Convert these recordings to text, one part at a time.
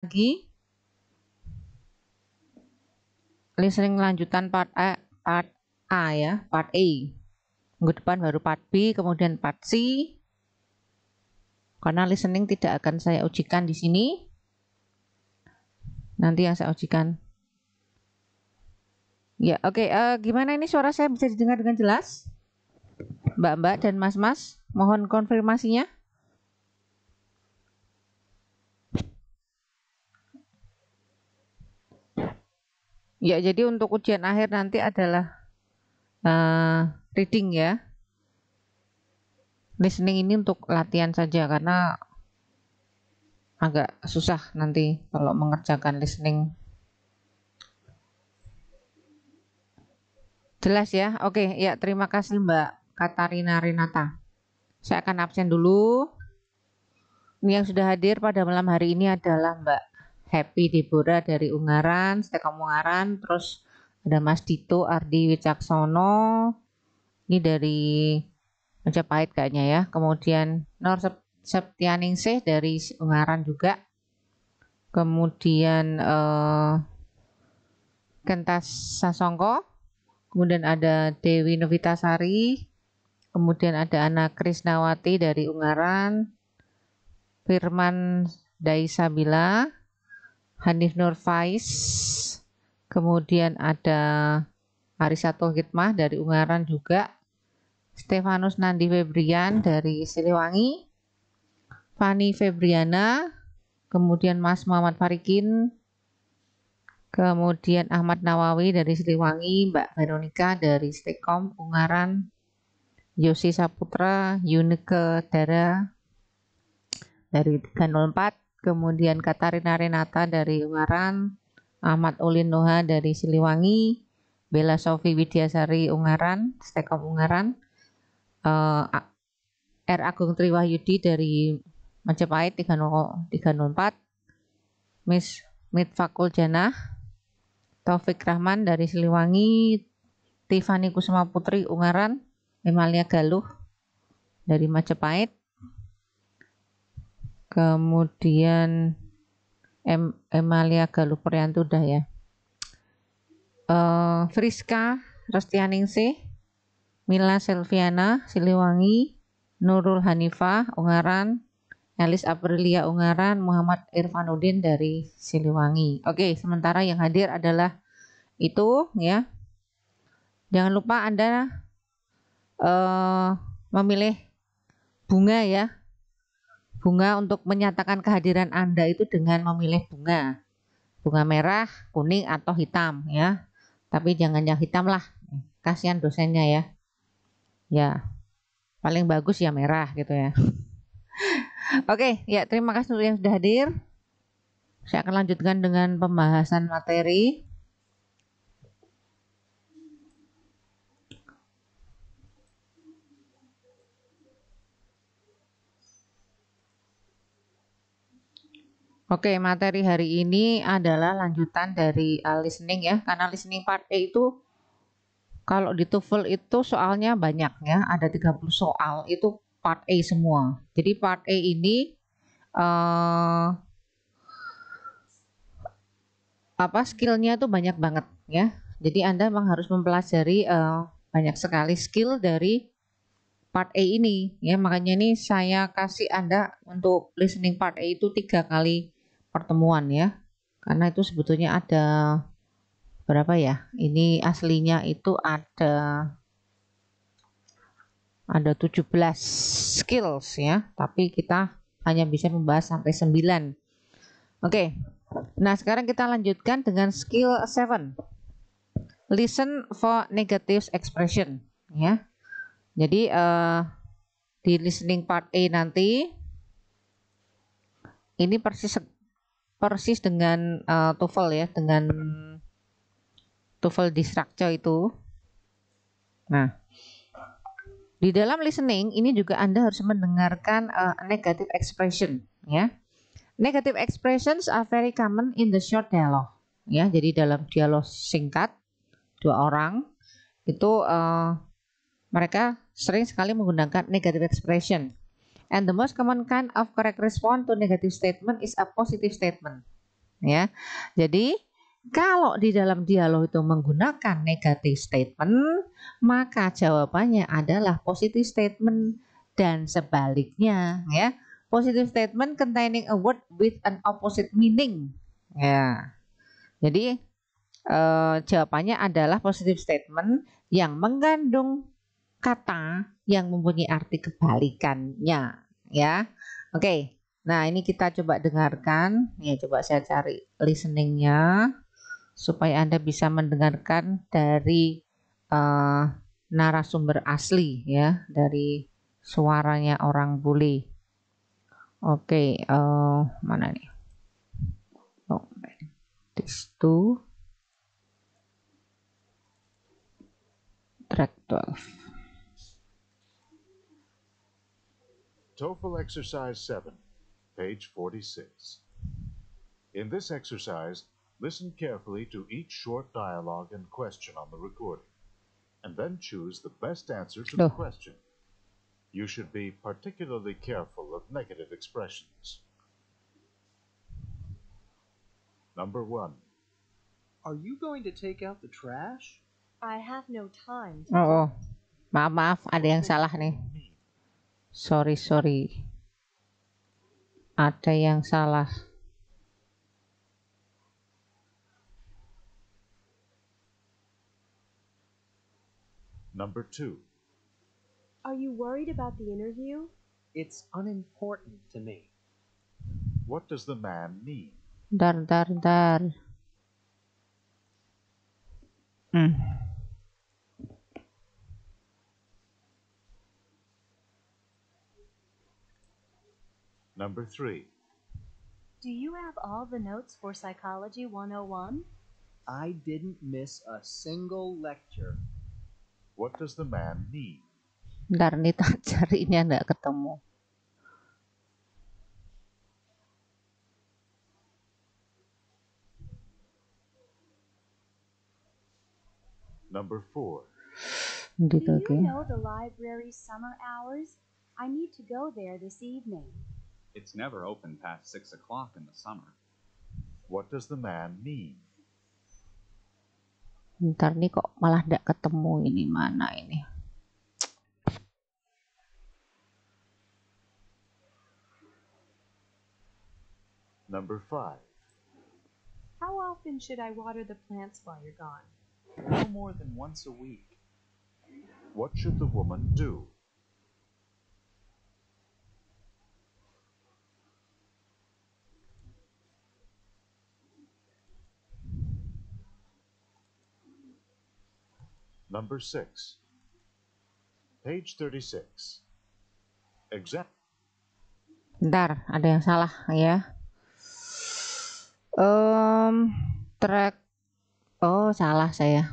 lagi listening lanjutan part A, part A ya, part A. Minggu depan baru part B, kemudian part C. Karena listening tidak akan saya ujikan di sini. Nanti yang saya ujikan. Ya, oke. Okay. Uh, eh, gimana ini suara saya bisa didengar dengan jelas? Mbak-mbak dan mas-mas, mohon konfirmasinya. Ya, jadi untuk ujian akhir nanti adalah uh, reading ya. Listening ini untuk latihan saja karena agak susah nanti kalau mengerjakan listening. Jelas ya? Oke, ya terima kasih Mbak Katarina Renata. Saya akan absen dulu. Ini yang sudah hadir pada malam hari ini adalah Mbak Happy Debora dari Ungaran, Stekom Ungaran, terus ada Mas Dito Ardi Wicaksono, ini dari Majapahit kayaknya ya, kemudian Nor Septianingsih dari Ungaran juga, kemudian eh, Kentas Sasongko, kemudian ada Dewi Novitasari, kemudian ada Ana Krisnawati dari Ungaran, Firman Daisabila, Hanif Nur Faiz, kemudian ada Arisato Hitmah dari Ungaran juga, Stefanus Nandi Febrian dari Siliwangi, Fani Febriana, kemudian Mas Muhammad Farikin, kemudian Ahmad Nawawi dari Siliwangi, Mbak Veronica dari Stekom Ungaran, Yosi Saputra, Yunike Dara dari 304, kemudian Katarina Renata dari Ungaran, Ahmad Ulin Noha dari Siliwangi, Bella Sofi Widiasari Ungaran, Stekom Ungaran, uh, R Agung Triwahyudi dari Majapahit 304, Miss Mitfakul Janah, Taufik Rahman dari Siliwangi, Tiffany Kusuma Putri Ungaran, Emalia Galuh dari Majapahit, kemudian em Emalia Galuh udah ya uh, Friska Restianingsih Mila Selviana Siliwangi Nurul Hanifah Ungaran Elis Aprilia Ungaran Muhammad Irfanuddin dari Siliwangi oke sementara yang hadir adalah itu ya jangan lupa anda uh, memilih bunga ya bunga untuk menyatakan kehadiran Anda itu dengan memilih bunga. Bunga merah, kuning, atau hitam ya. Tapi jangan yang hitam lah, kasihan dosennya ya. Ya, paling bagus ya merah gitu ya. Oke, ya terima kasih untuk yang sudah hadir. Saya akan lanjutkan dengan pembahasan materi. Oke, materi hari ini adalah lanjutan dari uh, listening ya, karena listening part A itu kalau di TOEFL itu soalnya banyak ya, ada 30 soal, itu part A semua. Jadi part A ini uh, apa skillnya itu banyak banget ya. Jadi Anda memang harus mempelajari uh, banyak sekali skill dari part A ini ya makanya ini saya kasih Anda untuk listening part A itu tiga kali pertemuan ya karena itu sebetulnya ada berapa ya ini aslinya itu ada ada 17 skills ya tapi kita hanya bisa membahas sampai 9 oke okay. nah sekarang kita lanjutkan dengan skill 7 listen for negative expression ya jadi uh, di listening part A nanti ini persis persis dengan uh, TOEFL ya, dengan TOEFL di itu. Nah, di dalam listening ini juga Anda harus mendengarkan uh, negative expression ya. Negative expressions are very common in the short dialogue ya. Jadi dalam dialog singkat dua orang itu uh, mereka sering sekali menggunakan negative expression And the most common kind of correct response to negative statement is a positive statement. Ya. Jadi, kalau di dalam dialog itu menggunakan negative statement, maka jawabannya adalah positive statement dan sebaliknya, ya. Positive statement containing a word with an opposite meaning. Ya. Jadi, eh, jawabannya adalah positive statement yang mengandung kata yang mempunyai arti kebalikannya ya. Oke. Okay. Nah, ini kita coba dengarkan. Ya, coba saya cari listeningnya supaya Anda bisa mendengarkan dari uh, narasumber asli ya, dari suaranya orang bule. Oke, okay, uh, eh, mana nih? Oh, this two. Track 12. TOEFL Exercise 7, page 46. In this exercise, listen carefully to each short dialogue and question on the recording, and then choose the best answer to the oh. question. You should be particularly careful of negative expressions. Number 1. Are you going to take out the trash? I have no time. Oh, oh. Maaf, maaf, ada yang salah nih sorry sorry ada yang salah Number two. Are you worried about the interview? It's unimportant to me. What does the man mean? Dar, dar, dar. Mm. Number three. Do you have all the notes for Psychology 101? I didn't miss a single lecture. What does the man need? Bentar, nih carinya nggak ketemu. Number four. Do you know the library summer hours? I need to go there this evening. It's never open past six o'clock in the summer. What does the man mean? Ntar nih kok malah ndak ketemu ini mana ini. Number five. How often should I water the plants while you're gone? No more than once a week. What should the woman do? Number 6. Page 36. Exact. Bentar, ada yang salah ya. Um, track. Oh, salah saya.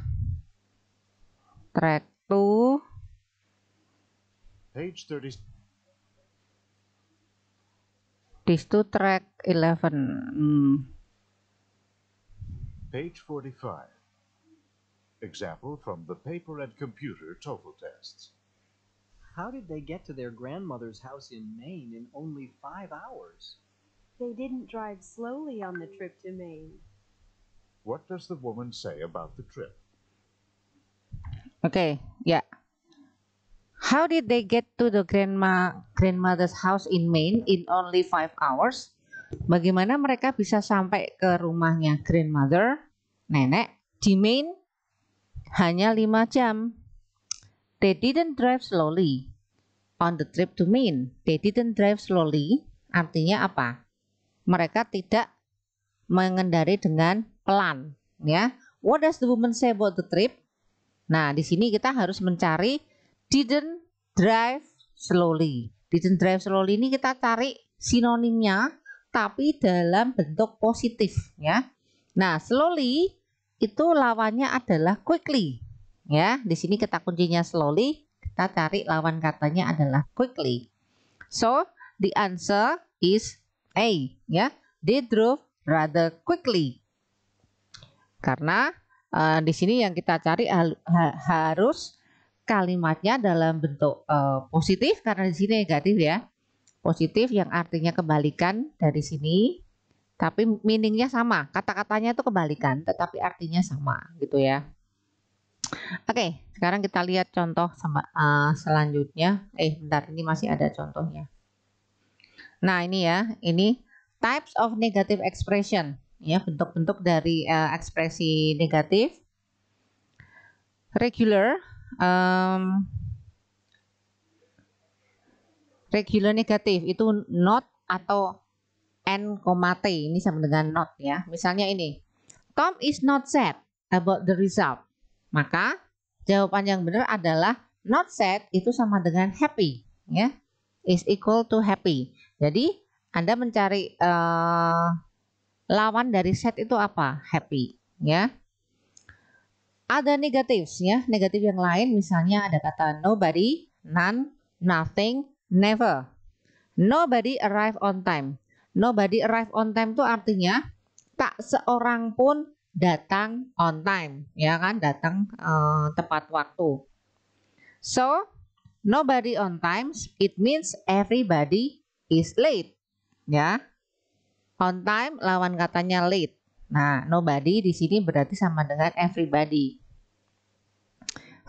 Track 2. Page 30. This to track 11. Hmm. Page 45. Example from the paper and computer TOEFL tests. How did they get to their grandmother's house in Maine in only five hours? They didn't drive slowly on the trip to Maine. What does the woman say about the trip? Okay, yeah. How did they get to the grandma grandmother's house in Maine in only five hours? Bagaimana mereka bisa sampai ke rumahnya grandmother, nenek, di Maine Hanya lima jam. They didn't drive slowly. On the trip to Maine, they didn't drive slowly. Artinya apa? Mereka tidak mengendari dengan pelan, ya. What does the woman say about the trip? Nah, di sini kita harus mencari didn't drive slowly. Didn't drive slowly ini kita cari sinonimnya tapi dalam bentuk positif ya. Nah, slowly itu lawannya adalah quickly. Ya, di sini kata kuncinya slowly, kita cari lawan katanya adalah quickly. So, the answer is A, ya. They drove rather quickly. Karena uh, di sini yang kita cari harus kalimatnya dalam bentuk uh, positif karena di sini negatif ya. Positif yang artinya kebalikan dari sini tapi meaningnya sama kata-katanya itu kebalikan tetapi artinya sama gitu ya oke okay, sekarang kita lihat contoh sama, uh, eh, selanjutnya eh bentar ini masih ada contohnya nah ini ya ini types of negative expression ya bentuk-bentuk dari uh, ekspresi negatif regular um, regular negatif itu not atau N, T ini sama dengan not ya. Misalnya ini, Tom is not sad about the result. Maka jawaban yang benar adalah not sad itu sama dengan happy ya. Is equal to happy. Jadi Anda mencari uh, lawan dari sad itu apa? Happy ya. Ada negatif ya, negatif yang lain misalnya ada kata nobody, none, nothing, never. Nobody arrive on time. Nobody arrive on time itu artinya tak seorang pun datang on time, ya kan? Datang uh, tepat waktu. So, nobody on time, it means everybody is late, ya. On time lawan katanya late. Nah, nobody di sini berarti sama dengan everybody.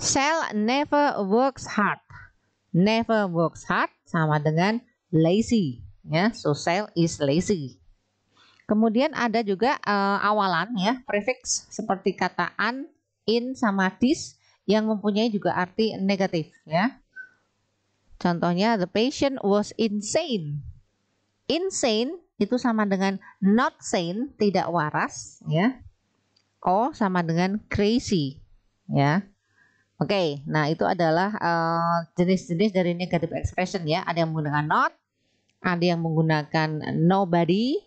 Sell never works hard. Never works hard sama dengan lazy ya so is lazy kemudian ada juga uh, awalan ya prefix seperti kata an in sama this yang mempunyai juga arti negatif ya contohnya the patient was insane insane itu sama dengan not sane tidak waras ya Oh, sama dengan crazy ya Oke, okay, nah itu adalah eh, jenis-jenis uh, dari negative expression ya. Ada yang menggunakan not, ada yang menggunakan nobody,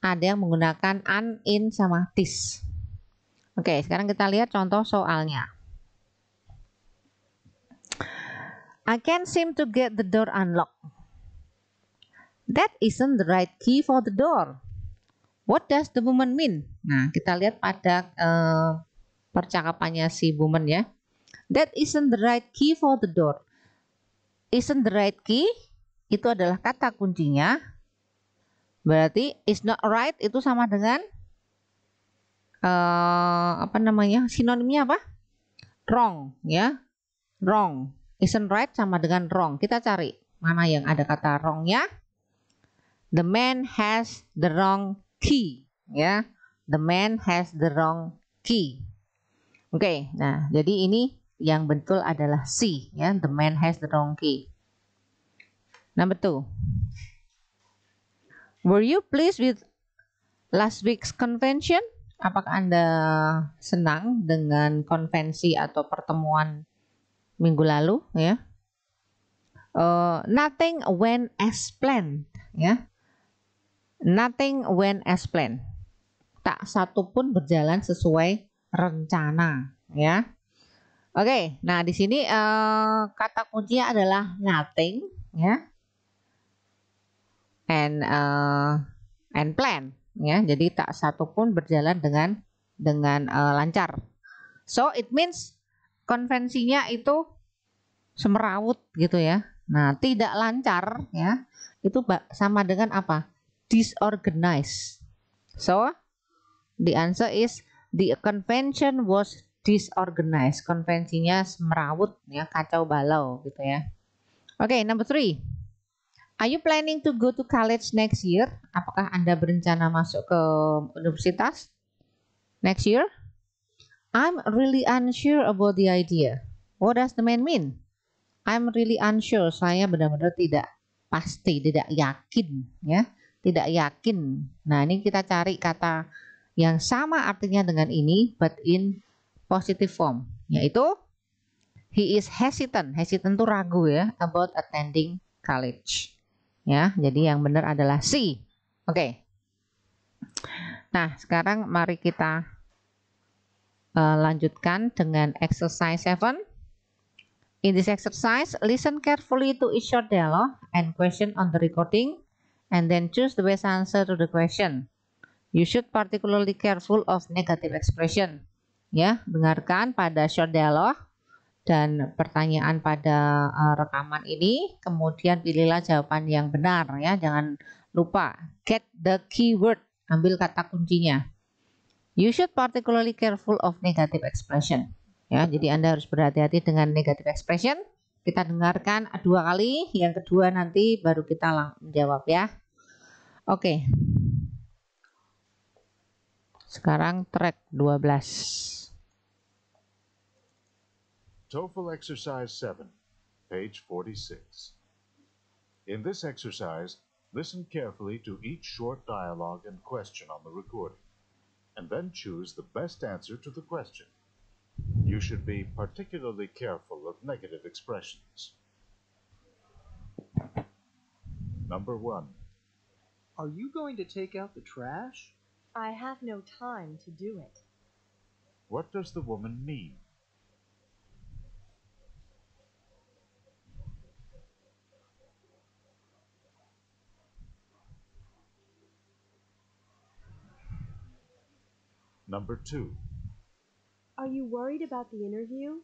ada yang menggunakan an, in, sama this. Oke, sekarang kita lihat contoh soalnya. I can't seem to get the door unlocked. That isn't the right key for the door. What does the woman mean? Nah, kita lihat pada uh, percakapannya si woman ya. That isn't the right key for the door. Isn't the right key itu adalah kata kuncinya. Berarti is not right itu sama dengan uh, apa namanya? Sinonimnya apa? Wrong, ya. Wrong. Isn't right sama dengan wrong. Kita cari mana yang ada kata wrongnya. The man has the wrong key, ya. The man has the wrong key. Oke, okay, nah jadi ini yang betul adalah C, ya. The man has the wrong key. Number two, were you pleased with last week's convention? Apakah Anda senang dengan konvensi atau pertemuan minggu lalu? Ya, uh, nothing went as planned. Ya, nothing went as planned. Tak satu pun berjalan sesuai rencana. Ya, oke. Okay, nah di sini uh, kata kuncinya adalah nothing. Ya, and uh, and plan ya jadi tak satu pun berjalan dengan dengan uh, lancar so it means konvensinya itu semerawut gitu ya nah tidak lancar ya itu sama dengan apa disorganized so the answer is the convention was disorganized konvensinya semerawut ya kacau balau gitu ya oke okay, number three Are you planning to go to college next year? Apakah Anda berencana masuk ke universitas next year? I'm really unsure about the idea. What does the man mean? I'm really unsure. Saya benar-benar tidak pasti, tidak yakin, ya, tidak yakin. Nah, ini kita cari kata yang sama artinya dengan ini, but in positive form, yaitu he is hesitant. Hesitant itu ragu ya about attending college. Ya, jadi yang benar adalah C. Oke. Okay. Nah, sekarang mari kita uh, lanjutkan dengan exercise 7. In this exercise, listen carefully to each short dialogue and question on the recording and then choose the best answer to the question. You should particularly careful of negative expression. Ya, dengarkan pada short dialogue dan pertanyaan pada uh, rekaman ini. Kemudian pilihlah jawaban yang benar ya. Jangan lupa get the keyword, ambil kata kuncinya. You should particularly careful of negative expression. Ya, jadi Anda harus berhati-hati dengan negative expression. Kita dengarkan dua kali, yang kedua nanti baru kita langsung jawab ya. Oke. Okay. Sekarang track 12. TOEFL Exercise 7, page 46. In this exercise, listen carefully to each short dialogue and question on the recording, and then choose the best answer to the question. You should be particularly careful of negative expressions. Number 1. Are you going to take out the trash? I have no time to do it. What does the woman mean Number two. Are you worried about the interview?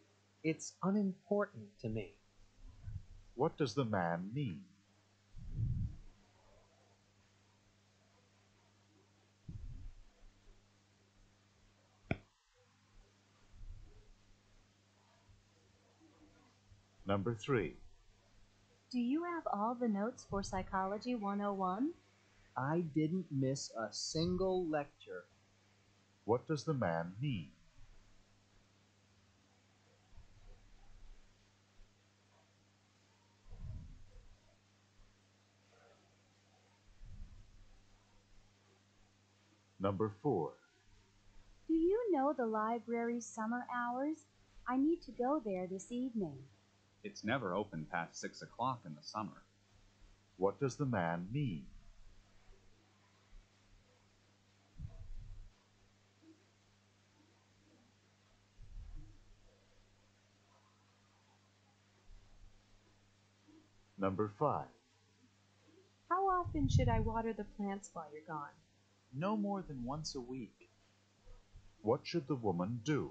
It's unimportant to me. What does the man mean? Number three. Do you have all the notes for Psychology 101? I didn't miss a single lecture. What does the man mean? Number four. Do you know the library's summer hours? I need to go there this evening. It's never open past six o'clock in the summer. What does the man mean? Number 5. How often should I water the plants while you're gone? No more than once a week. What should the woman do?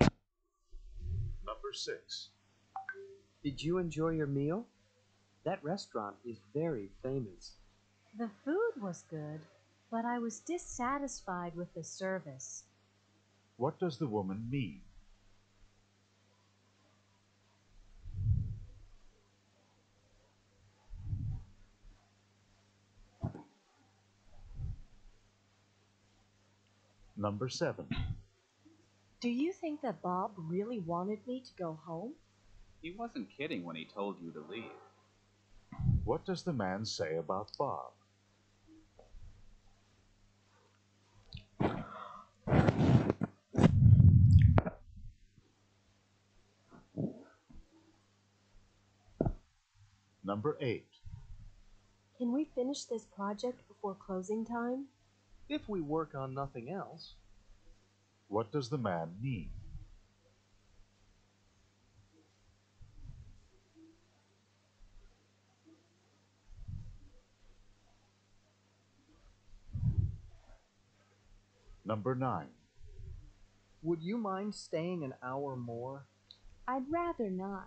Number 6. Did you enjoy your meal? That restaurant is very famous. The food was good but I was dissatisfied with the service. What does the woman mean? Number seven. Do you think that Bob really wanted me to go home? He wasn't kidding when he told you to leave. What does the man say about Bob? Number 8. Can we finish this project before closing time? If we work on nothing else. What does the man mean? Number 9. Would you mind staying an hour more? I'd rather not.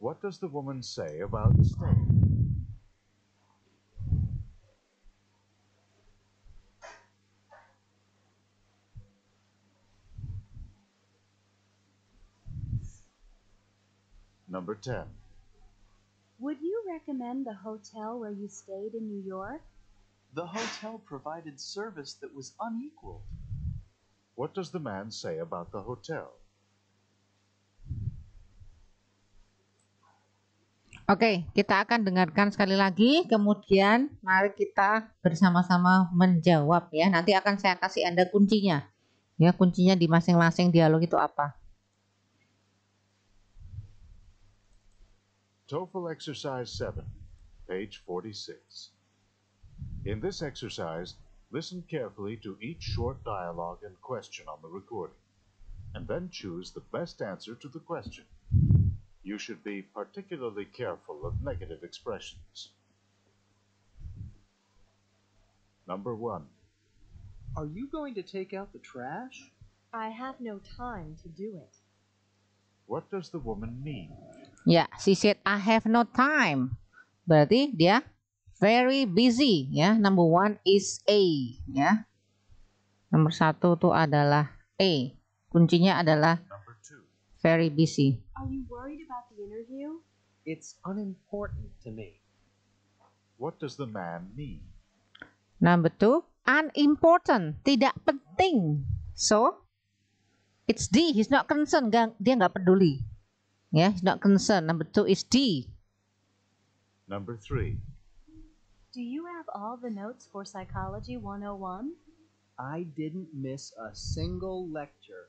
What does the woman say about the stain? Number 10. Would you recommend the hotel where you stayed in New York? The hotel provided service that was unequaled. What does the man say about the hotel? Oke, kita akan dengarkan sekali lagi, kemudian mari kita bersama-sama menjawab ya. Nanti akan saya kasih Anda kuncinya. Ya, kuncinya di masing-masing dialog itu apa. TOEFL exercise 7, page 46. In this exercise, listen carefully to each short dialogue and question on the recording, and then choose the best answer to the question you should be particularly careful of negative expressions. Number one. Are you going to take out the trash? I have no time to do it. What does the woman mean? Ya, yeah, she said I have no time. Berarti dia very busy ya. Yeah. Number one is A ya. Yeah. Nomor satu itu adalah A. Kuncinya adalah very busy. Are you worried about the interview? It's unimportant to me. What does the man mean? Number two, unimportant, tidak penting. So, it's D. He's not concerned. Dia nggak peduli. Yeah, he's not concerned. Number two is D. Number three. Do you have all the notes for Psychology 101? I didn't miss a single lecture.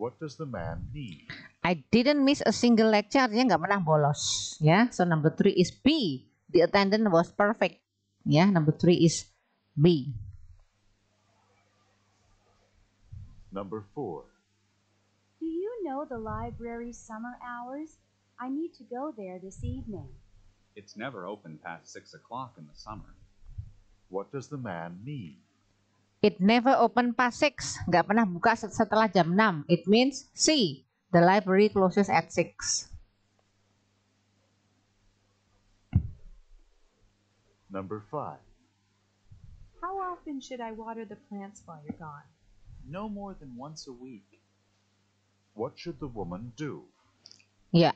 What does the man need? I didn't miss a single lecture artinya nggak pernah bolos ya. So number three is B. The attendance was perfect. Ya, number three is B. Number four. Do you know the library summer hours? I need to go there this evening. It's never open past six o'clock in the summer. What does the man mean? It never open past six. Nggak pernah buka setelah jam 6. It means C. The library closes at 6. Number 5. How often should I water the plants while you're gone? No more than once a week. What should the woman do? yeah.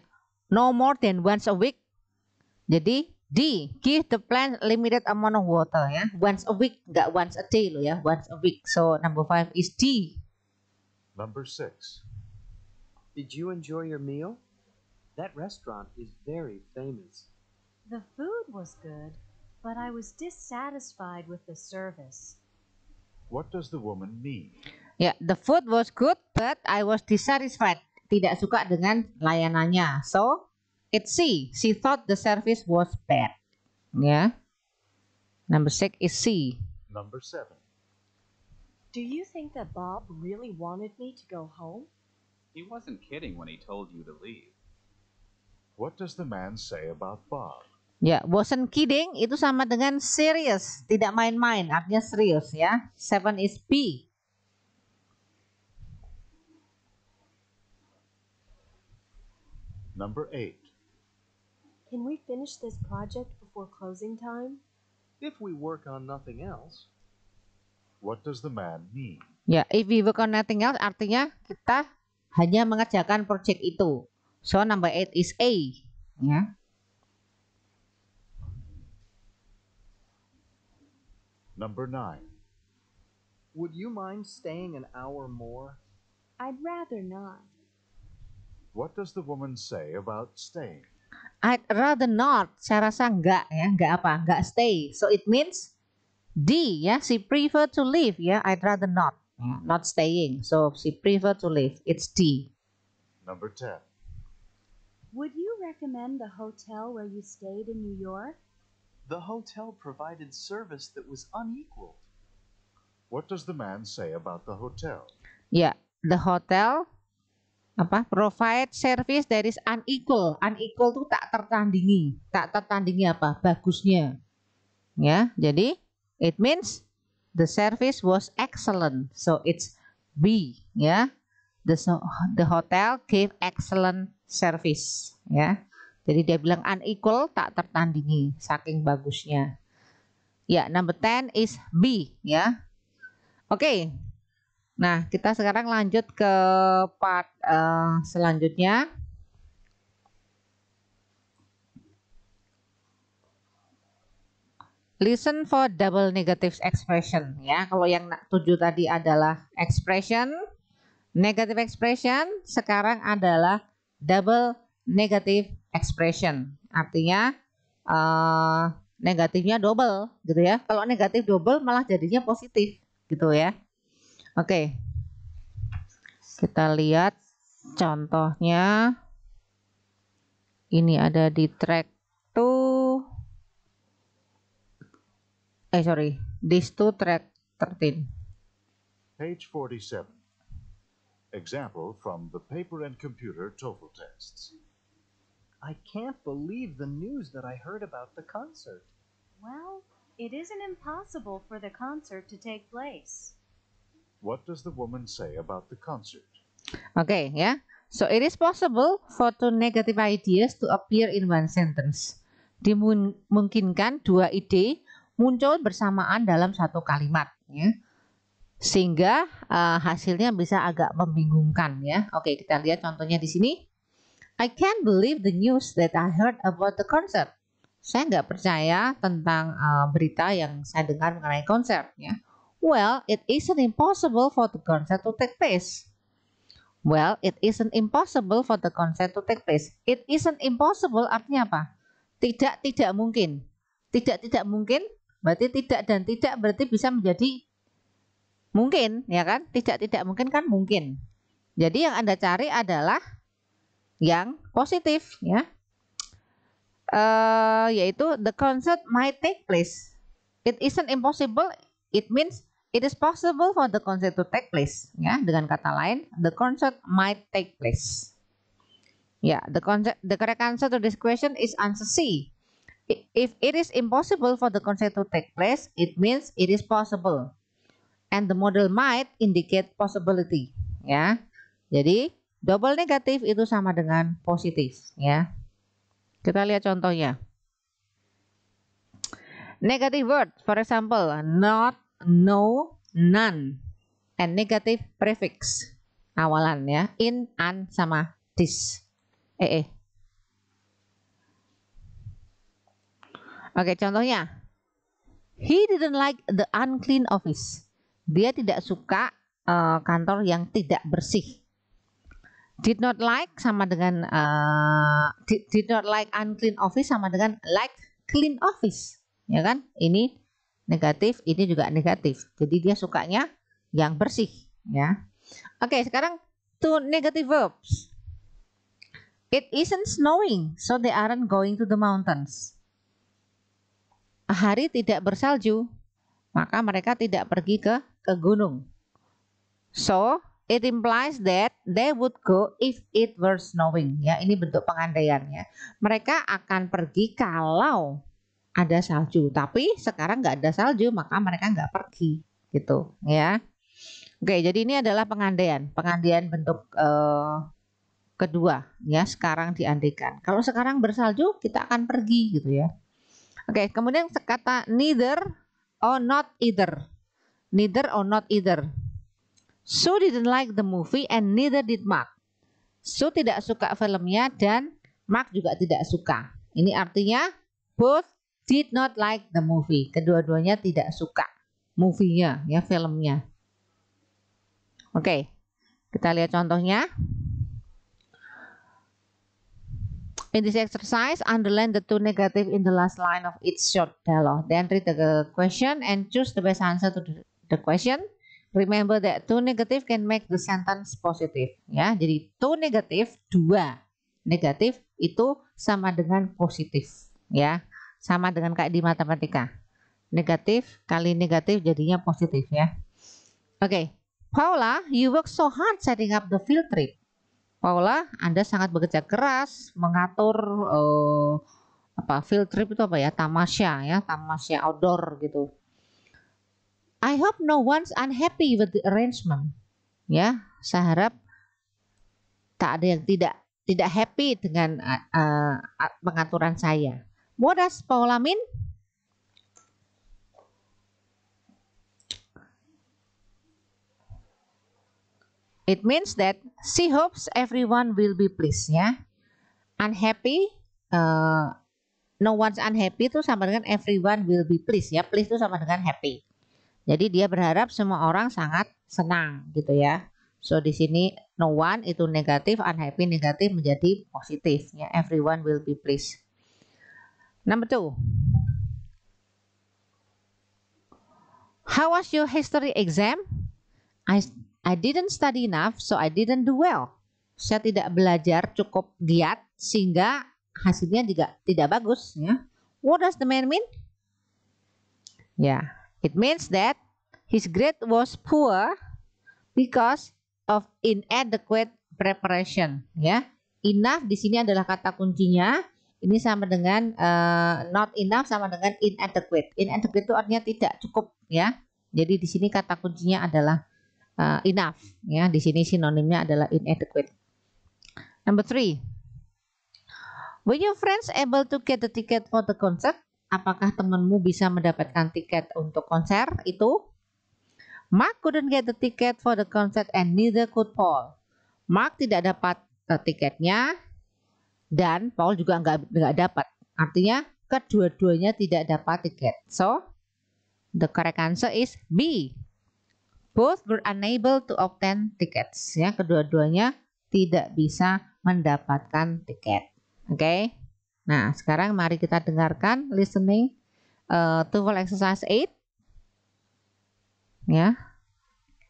no more than once a week. Jadi D, give the plant limited amount of water ya. Yeah. Once a week, nggak once a day loh ya, yeah. once a week. So number five is D. Number six. Did you enjoy your meal? That restaurant is very famous. The food was good, but I was dissatisfied with the service. What does the woman mean? yeah, the food was good, but I was dissatisfied. Tidak suka dengan layanannya. So, it's C. She thought the service was bad. Yeah. Number six is C. Number seven. Do you think that Bob really wanted me to go home? He wasn't kidding when he told you to leave. What does the man say about Bob? Ya, wasn't kidding itu sama dengan serious, tidak main-main, artinya serius ya. Seven is P. Number eight. Can we finish this project before closing time? If we work on nothing else. What does the man mean? Ya, if we work on nothing else artinya kita hanya mengerjakan project itu. So number 8 is A, ya. Number 9. Would you mind staying an hour more? I'd rather not. What does the woman say about staying? I'd rather not. Saya rasa enggak ya, enggak apa, enggak stay. So it means D ya, she prefer to leave ya, I'd rather not. not staying. So she preferred to leave. It's D. Number 10. Would you recommend the hotel where you stayed in New York? The hotel provided service that was unequaled. What does the man say about the hotel? Yeah, the hotel apa provide service that is unequal. Unequal itu tak tertandingi. Tak tertandingi apa? Bagusnya. Ya, jadi it means The service was excellent. So it's B ya. The the hotel gave excellent service ya. Jadi dia bilang unequal tak tertandingi saking bagusnya. Ya, number 10 is B ya. Oke. Okay. Nah, kita sekarang lanjut ke part uh, selanjutnya. Listen for double negative expression ya. Kalau yang tujuh tadi adalah expression, negative expression, sekarang adalah double negative expression. Artinya uh, negatifnya double gitu ya. Kalau negatif double malah jadinya positif gitu ya. Oke. Okay. Kita lihat contohnya. Ini ada di track 2 eh, sorry, this two track 13. Page 47. Example from the paper and computer TOEFL tests. I can't believe the news that I heard about the concert. Well, it isn't impossible for the concert to take place. What does the woman say about the concert? Okay, yeah. So it is possible for two negative ideas to appear in one sentence. Dimungkinkan dua ide muncul bersamaan dalam satu kalimat ya. Sehingga uh, hasilnya bisa agak membingungkan ya. Oke, kita lihat contohnya di sini. I can't believe the news that I heard about the concert. Saya nggak percaya tentang uh, berita yang saya dengar mengenai konser ya. Well, it isn't impossible for the concert to take place. Well, it isn't impossible for the concert to take place. It isn't impossible artinya apa? Tidak tidak mungkin. Tidak tidak mungkin Berarti tidak dan tidak berarti bisa menjadi mungkin, ya kan? Tidak tidak mungkin kan mungkin. Jadi yang Anda cari adalah yang positif, ya. Uh, yaitu the concert might take place. It isn't impossible. It means it is possible for the concert to take place. Ya, dengan kata lain, the concert might take place. Ya, yeah, the concert, the correct answer to this question is answer C. If it is impossible for the concert to take place, it means it is possible. And the model might indicate possibility. Ya, jadi double negatif itu sama dengan positif. Ya, kita lihat contohnya. Negative word, for example, not, no, none, and negative prefix awalan ya, in, an sama this. Eh, eh. Oke, contohnya. He didn't like the unclean office. Dia tidak suka uh, kantor yang tidak bersih. Did not like sama dengan uh, eh, did, did not like unclean office sama dengan like clean office, ya kan? Ini negatif, ini juga negatif. Jadi dia sukanya yang bersih, ya. Oke, sekarang to negative verbs. It isn't snowing, so they aren't going to the mountains matahari tidak bersalju, maka mereka tidak pergi ke ke gunung. So, it implies that they would go if it were snowing. Ya, ini bentuk pengandaiannya. Mereka akan pergi kalau ada salju, tapi sekarang nggak ada salju, maka mereka nggak pergi, gitu, ya. Oke, jadi ini adalah pengandaian, pengandaian bentuk uh, kedua, ya. Sekarang diandaikan. Kalau sekarang bersalju, kita akan pergi, gitu ya. Oke, okay, kemudian kata neither or not either. Neither or not either. Sue didn't like the movie and neither did Mark. Sue tidak suka filmnya dan Mark juga tidak suka. Ini artinya both did not like the movie. Kedua-duanya tidak suka movie-nya, ya filmnya. Oke, okay, kita lihat contohnya. In this exercise, underline the two negative in the last line of each short dialogue. Then read the question and choose the best answer to the question. Remember that two negative can make the sentence positive. Ya, jadi two negative, dua negatif itu sama dengan positif. Ya, sama dengan kayak di matematika. Negatif kali negatif jadinya positif ya. Oke, okay. Paula, you work so hard setting up the field trip. Paula, Anda sangat bekerja keras mengatur eh, apa field trip itu apa ya tamasya ya tamasya outdoor gitu. I hope no one's unhappy with the arrangement. Ya, saya harap tak ada yang tidak tidak happy dengan uh, uh, pengaturan saya. What does Paula mean? It means that she hopes everyone will be pleased ya. Unhappy, uh, no one's unhappy itu sama dengan everyone will be pleased ya. Pleased itu sama dengan happy. Jadi dia berharap semua orang sangat senang gitu ya. So di sini no one itu negatif, unhappy negatif menjadi positif ya. Everyone will be pleased. Number two. How was your history exam? I I didn't study enough, so I didn't do well. Saya tidak belajar cukup giat sehingga hasilnya juga tidak bagus. Ya. What does the man mean? Yeah, it means that his grade was poor because of inadequate preparation. Ya, enough di sini adalah kata kuncinya. Ini sama dengan uh, not enough sama dengan inadequate. Inadequate itu artinya tidak cukup, ya. Jadi di sini kata kuncinya adalah uh, enough ya di sini sinonimnya adalah inadequate number three were your friends able to get the ticket for the concert apakah temanmu bisa mendapatkan tiket untuk konser itu Mark couldn't get the ticket for the concert and neither could Paul Mark tidak dapat eh, tiketnya dan Paul juga nggak nggak dapat artinya kedua-duanya tidak dapat tiket so the correct answer is B Both were unable to obtain tickets. Ya, kedua-duanya tidak bisa mendapatkan tiket. Oke. Okay? Nah, sekarang mari kita dengarkan listening uh, eh, TOEFL exercise 8. Ya.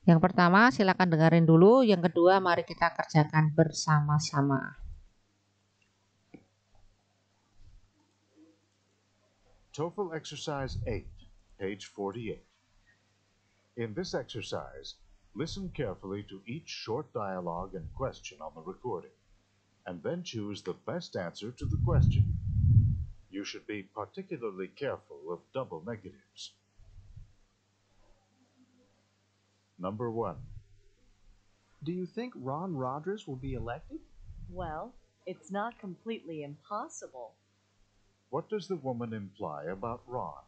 Yang pertama silakan dengerin dulu, yang kedua mari kita kerjakan bersama-sama. TOEFL exercise 8, page 48. In this exercise, listen carefully to each short dialogue and question on the recording, and then choose the best answer to the question. You should be particularly careful of double negatives. Number one. Do you think Ron Rogers will be elected? Well, it's not completely impossible. What does the woman imply about Ron?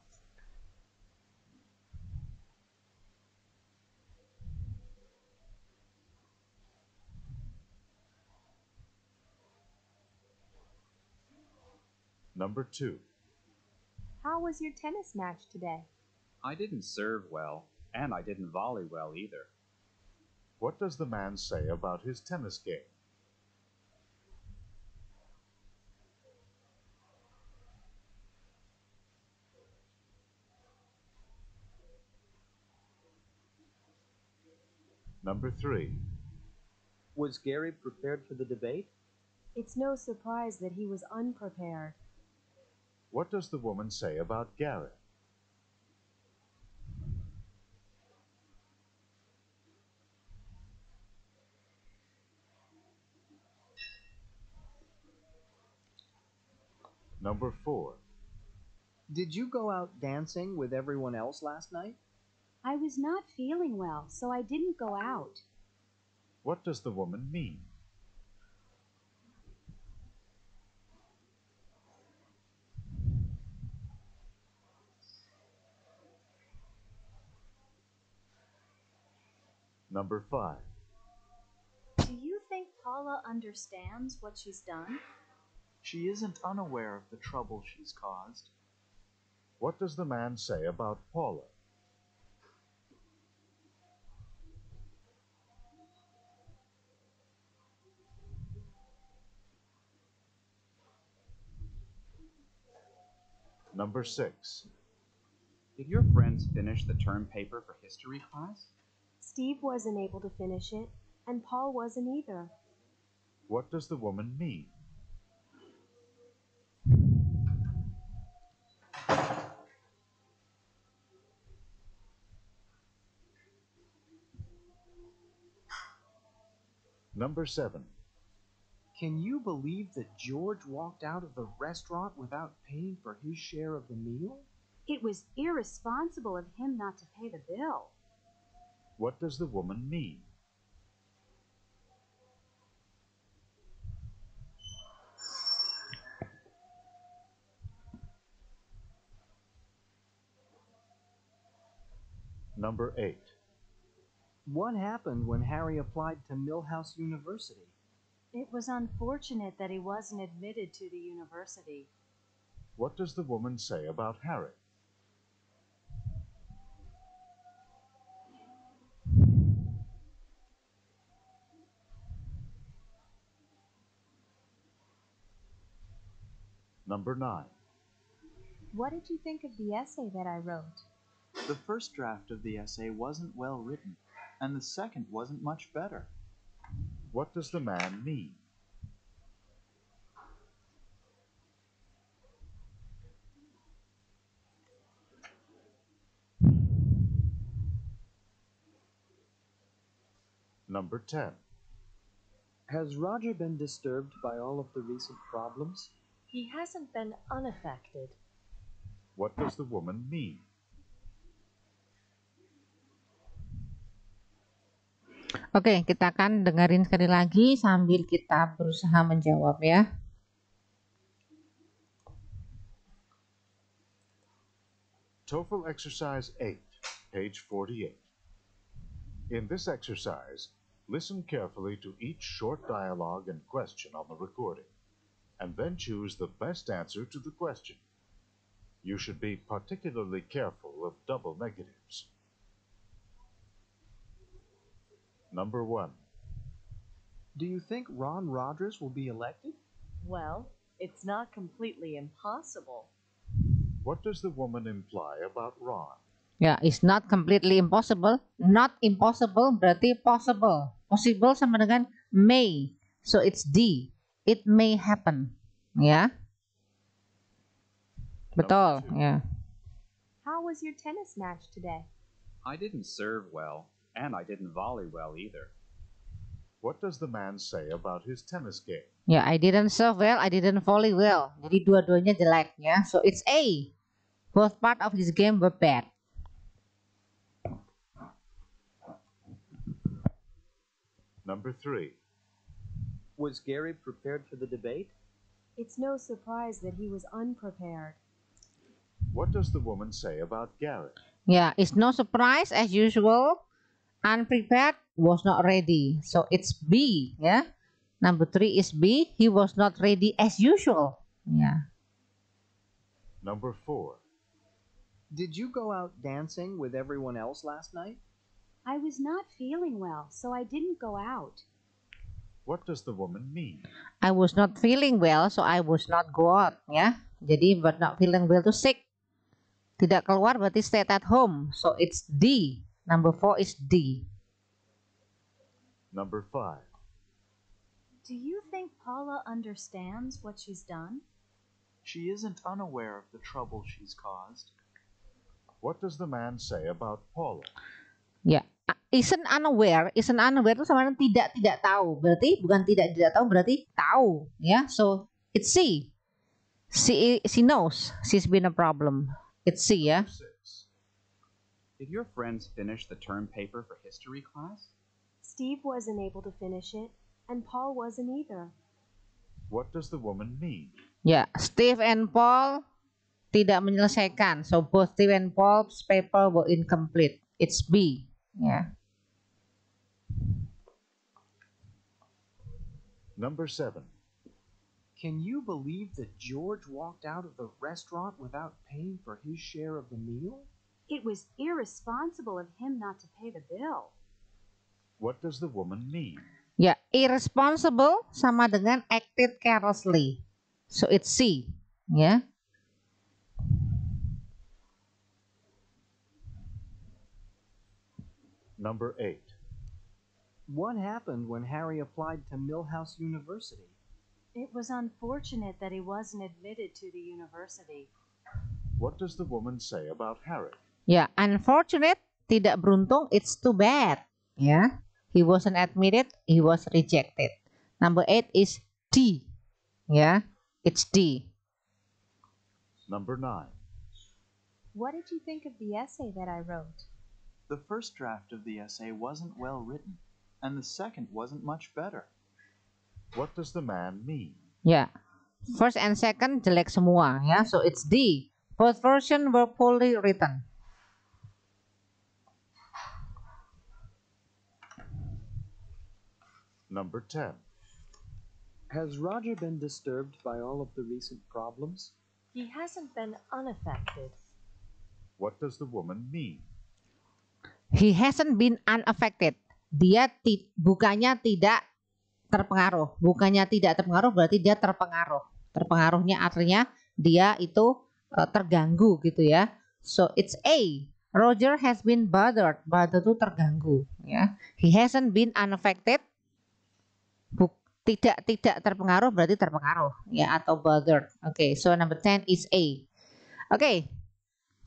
Number two. How was your tennis match today? I didn't serve well, and I didn't volley well either. What does the man say about his tennis game? Number three. Was Gary prepared for the debate? It's no surprise that he was unprepared. What does the woman say about Gareth? Number four. Did you go out dancing with everyone else last night? I was not feeling well, so I didn't go out. What does the woman mean? Number five. Do you think Paula understands what she's done? She isn't unaware of the trouble she's caused. What does the man say about Paula? Number six. Did your friends finish the term paper for history class? Steve wasn't able to finish it, and Paul wasn't either. What does the woman mean? Number 7. Can you believe that George walked out of the restaurant without paying for his share of the meal? It was irresponsible of him not to pay the bill. What does the woman mean? Number 8. What happened when Harry applied to Millhouse University? It was unfortunate that he wasn't admitted to the university. What does the woman say about Harry? Number 9. What did you think of the essay that I wrote? The first draft of the essay wasn't well written, and the second wasn't much better. What does the man mean? Number 10. Has Roger been disturbed by all of the recent problems? He hasn't been unaffected. What does the woman mean? Oke, kita akan dengerin sekali lagi sambil kita berusaha menjawab ya. TOEFL Exercise 8, page 48. In this exercise, listen carefully to each short dialogue and question on the recording and then choose the best answer to the question. You should be particularly careful of double negatives. Number 1. Do you think Ron Rogers will be elected? Well, it's not completely impossible. What does the woman imply about Ron? yeah, it's not completely impossible. Not impossible berarti possible. Possible sama dengan may. So it's D it may happen ya yeah? betul ya yeah. how was your tennis match today I didn't serve well and I didn't volley well either What does the man say about his tennis game? Ya, yeah, I didn't serve well, I didn't volley well. Jadi dua-duanya jelek ya. Yeah? So it's A. Both part of his game were bad. Number three. Was Gary prepared for the debate? It's no surprise that he was unprepared. What does the woman say about Gary? Yeah, it's no surprise as usual. Unprepared was not ready. So it's B, yeah. Number three is B. He was not ready as usual. Yeah. Number four. Did you go out dancing with everyone else last night? I was not feeling well, so I didn't go out. What does the woman mean? I was not feeling well, so I was not go out. Yeah, jadi but not feeling well to sick. Tidak keluar berarti stay at home. So it's D. Number four is D. Number five. Do you think Paula understands what she's done? She isn't unaware of the trouble she's caused. What does the man say about Paula? Yeah. isn't unaware, isn't unaware itu sama dengan tidak tidak tahu. Berarti bukan tidak tidak tahu berarti tahu ya. So it's she. She she knows she's been a problem. It's she ya. Did your friends finish the term paper for history class? Steve wasn't able to finish it and Paul wasn't either. What does the woman mean? Ya, yeah, Steve and Paul tidak menyelesaikan. So both Steve and Paul's paper were incomplete. It's B. Yeah. Number seven. Can you believe that George walked out of the restaurant without paying for his share of the meal? It was irresponsible of him not to pay the bill. What does the woman mean? yeah, irresponsible sama dengan acted carelessly. So it's C, Yeah. Number 8. What happened when Harry applied to Millhouse University? It was unfortunate that he wasn't admitted to the university. What does the woman say about Harry? Yeah, unfortunate, tidak beruntung, it's too bad. Yeah, he wasn't admitted, he was rejected. Number 8 is D. Yeah, it's D. Number 9. What did you think of the essay that I wrote? The first draft of the essay wasn't well written, and the second wasn't much better. What does the man mean? Yeah. First and second jelek semua Yeah? So it's D. Both versions were poorly written. Number 10. Has Roger been disturbed by all of the recent problems? He hasn't been unaffected. What does the woman mean? He hasn't been unaffected. Dia ti bukannya tidak terpengaruh. Bukannya tidak terpengaruh berarti dia terpengaruh. Terpengaruhnya artinya dia itu uh, terganggu gitu ya. So it's A. Roger has been bothered. Bothered itu terganggu ya. He hasn't been unaffected. Buk tidak tidak terpengaruh berarti terpengaruh ya atau bothered. Oke, okay, so number 10 is A. Oke. Okay,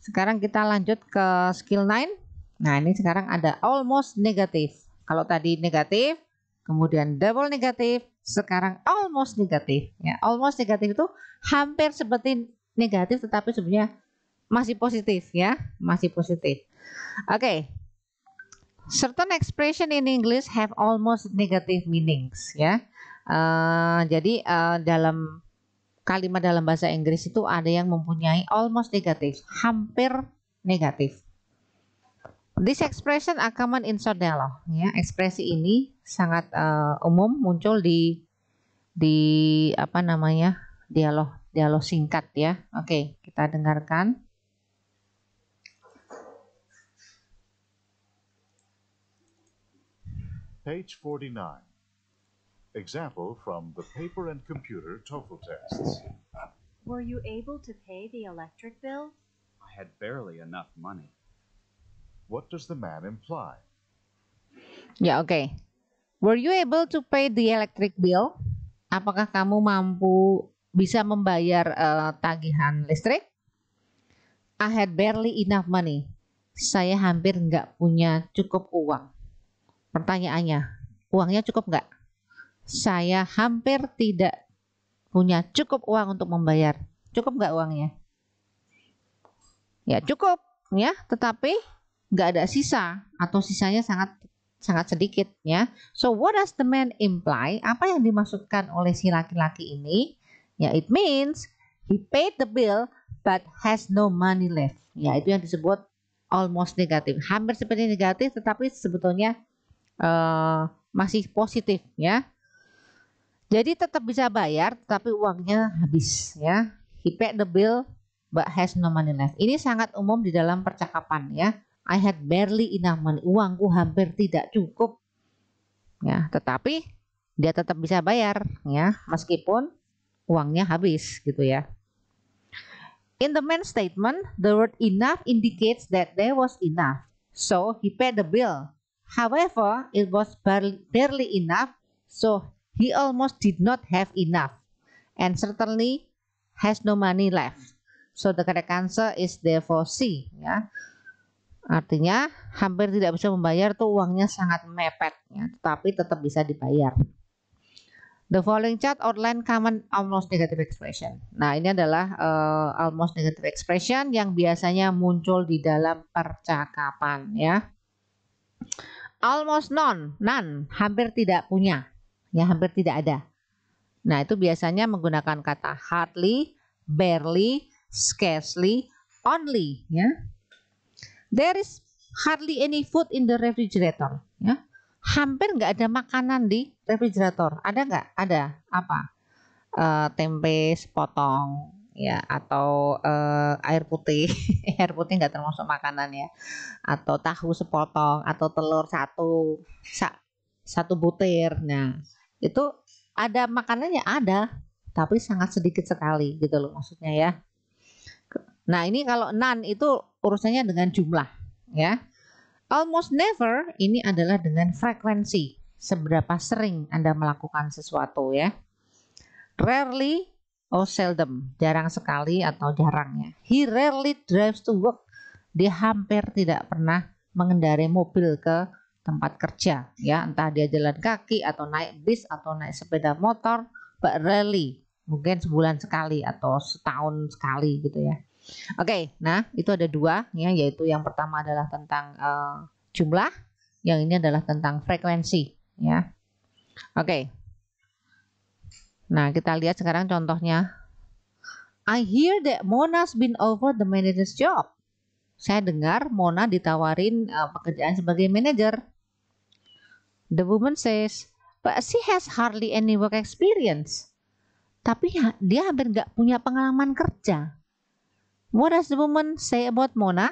sekarang kita lanjut ke skill 9. Nah, ini sekarang ada almost negatif. Kalau tadi negatif, kemudian double negatif, sekarang almost negatif. Ya, almost negatif itu hampir seperti negatif tetapi sebenarnya masih positif ya, masih positif. Oke. Okay. Certain expression in English have almost negative meanings ya. Uh, jadi uh, dalam kalimat dalam bahasa Inggris itu ada yang mempunyai almost negatif, hampir negatif. This expression are common in Sordello. Ya, ekspresi ini sangat uh, umum muncul di di apa namanya dialog dialog singkat ya. Oke, okay, kita dengarkan. Page 49. Example from the paper and computer TOEFL tests. Were you able to pay the electric bill? I had barely enough money. What does the man imply? Ya, oke. Okay. Were you able to pay the electric bill? Apakah kamu mampu bisa membayar uh, tagihan listrik? I had barely enough money. Saya hampir nggak punya cukup uang. Pertanyaannya, uangnya cukup nggak? Saya hampir tidak punya cukup uang untuk membayar. Cukup nggak uangnya? Ya cukup, ya. Tetapi nggak ada sisa atau sisanya sangat sangat sedikit ya. So what does the man imply? Apa yang dimaksudkan oleh si laki-laki ini? Ya it means he paid the bill but has no money left. Ya itu yang disebut almost negatif. Hampir seperti negatif tetapi sebetulnya uh, masih positif ya. Jadi tetap bisa bayar tapi uangnya habis ya. He paid the bill but has no money left. Ini sangat umum di dalam percakapan ya I had barely enough money. Uangku hampir tidak cukup. Ya, tetapi dia tetap bisa bayar ya, meskipun uangnya habis gitu ya. In the main statement, the word enough indicates that there was enough. So he paid the bill. However, it was barely, enough, so he almost did not have enough and certainly has no money left. So the correct answer is therefore C. Ya. Artinya hampir tidak bisa membayar tuh uangnya sangat mepet ya, tetapi tetap bisa dibayar. The following chart outline common almost negative expression. Nah, ini adalah uh, almost negative expression yang biasanya muncul di dalam percakapan ya. Almost none, none, hampir tidak punya. Ya, hampir tidak ada. Nah, itu biasanya menggunakan kata hardly, barely, scarcely, only ya. There is hardly any food in the refrigerator. Ya, hampir nggak ada makanan di refrigerator. Ada nggak? Ada apa? Uh, tempe sepotong, ya atau uh, air putih air putih nggak termasuk makanan ya atau tahu sepotong atau telur satu sa, satu butir nah itu ada makanannya ada tapi sangat sedikit sekali gitu loh maksudnya ya Nah, ini kalau none itu urusannya dengan jumlah, ya. Almost never ini adalah dengan frekuensi, seberapa sering Anda melakukan sesuatu, ya. Rarely or seldom, jarang sekali atau jarangnya. He rarely drives to work. Dia hampir tidak pernah mengendarai mobil ke tempat kerja, ya, entah dia jalan kaki atau naik bis atau naik sepeda motor, but rarely, mungkin sebulan sekali atau setahun sekali gitu ya Oke, okay, nah itu ada dua ya, yaitu yang pertama adalah tentang uh, jumlah, yang ini adalah tentang frekuensi ya. Oke. Okay. Nah, kita lihat sekarang contohnya. I hear that Mona's been over the manager's job. Saya dengar Mona ditawarin uh, pekerjaan sebagai manager. The woman says, but she has hardly any work experience. Tapi dia hampir nggak punya pengalaman kerja. What does the woman say about Mona?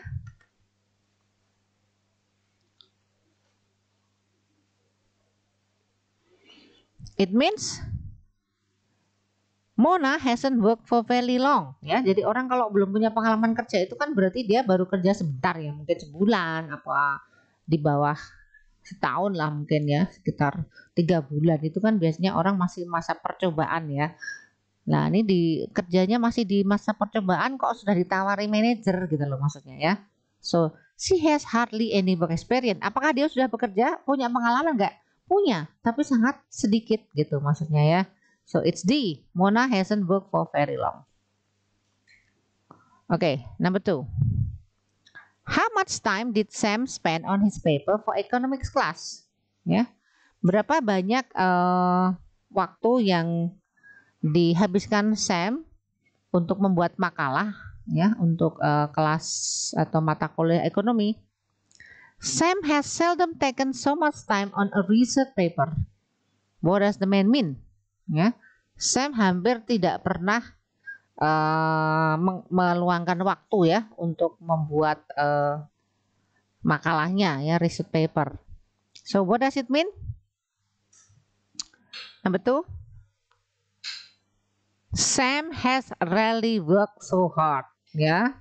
It means Mona hasn't worked for very long ya. Jadi orang kalau belum punya pengalaman kerja itu kan berarti dia baru kerja sebentar ya, mungkin sebulan apa di bawah setahun lah mungkin ya, sekitar tiga bulan itu kan biasanya orang masih masa percobaan ya. Nah ini di kerjanya masih di masa percobaan kok sudah ditawari manajer gitu loh maksudnya ya. So she has hardly any work experience. Apakah dia sudah bekerja punya pengalaman nggak? Punya, tapi sangat sedikit gitu maksudnya ya. So it's D. Mona hasn't worked for very long. Okay, number two. How much time did Sam spend on his paper for economics class? Ya, berapa banyak uh, waktu yang dihabiskan Sam untuk membuat makalah ya untuk uh, kelas atau mata kuliah ekonomi. Sam has seldom taken so much time on a research paper. What does the man mean? Ya, Sam hampir tidak pernah uh, meluangkan waktu ya untuk membuat uh, makalahnya ya research paper. So what does it mean? Number two. Sam has rarely worked so hard. Ya,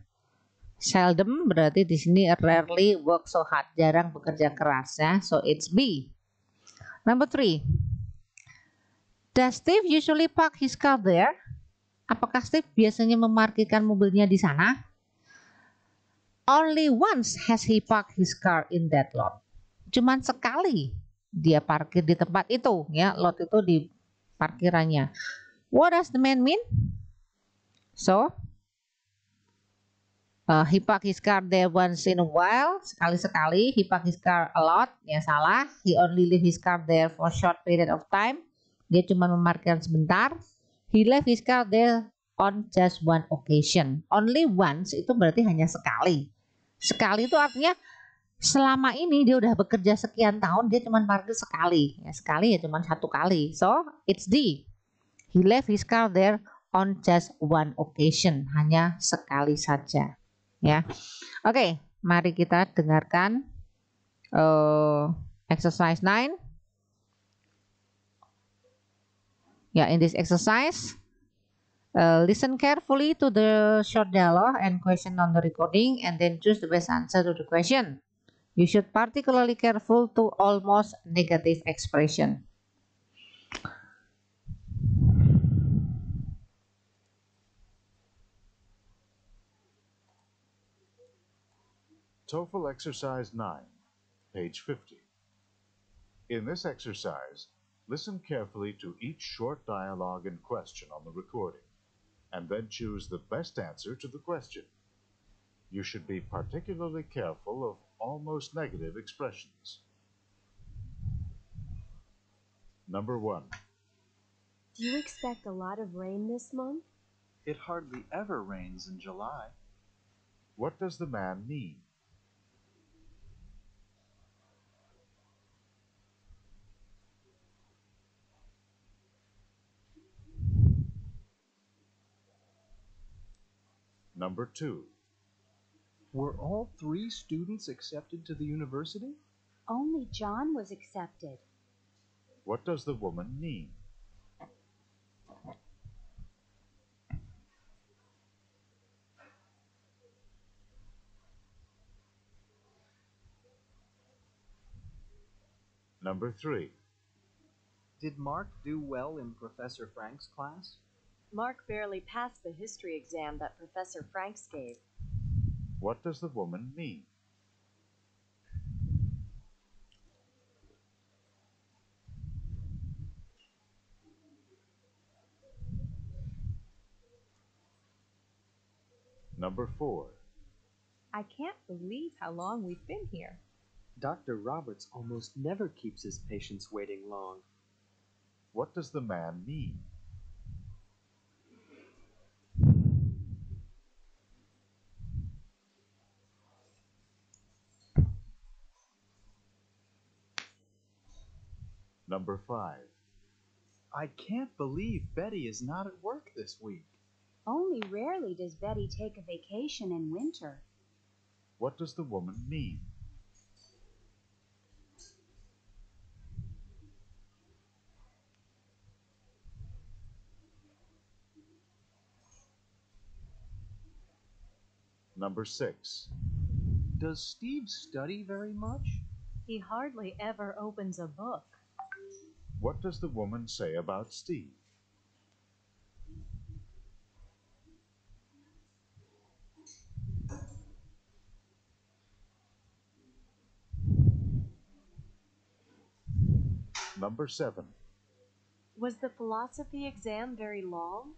seldom berarti di sini rarely work so hard, jarang bekerja keras ya. So it's B. Number three. Does Steve usually park his car there? Apakah Steve biasanya memarkirkan mobilnya di sana? Only once has he parked his car in that lot. Cuman sekali dia parkir di tempat itu ya, lot itu di parkirannya. What does the man mean? So, uh, he park his car there once in a while. Sekali-sekali, he park his car a lot. Ya salah, he only leave his car there for short period of time. Dia cuma memarkir sebentar. He left his car there on just one occasion. Only once itu berarti hanya sekali. Sekali itu artinya selama ini dia udah bekerja sekian tahun dia cuma parkir sekali. Ya sekali ya cuma satu kali. So, it's the, He left his car there on just one occasion, hanya sekali saja. Ya, oke, okay, mari kita dengarkan uh, exercise 9. Ya, yeah, in this exercise, uh, listen carefully to the short dialogue and question on the recording, and then choose the best answer to the question. You should particularly careful to almost negative expression. TOEFL Exercise 9, page 50. In this exercise, listen carefully to each short dialogue and question on the recording, and then choose the best answer to the question. You should be particularly careful of almost negative expressions. Number 1. Do you expect a lot of rain this month? It hardly ever rains in July. What does the man mean? Number two. Were all three students accepted to the university? Only John was accepted. What does the woman mean? Number three. Did Mark do well in Professor Frank's class? Mark barely passed the history exam that Professor Franks gave. What does the woman mean? Number four. I can't believe how long we've been here. Dr. Roberts almost never keeps his patients waiting long. What does the man mean? Number 5. I can't believe Betty is not at work this week. Only rarely does Betty take a vacation in winter. What does the woman mean? Number 6. Does Steve study very much? He hardly ever opens a book. What does the woman say about Steve? Number seven. Was the philosophy exam very long?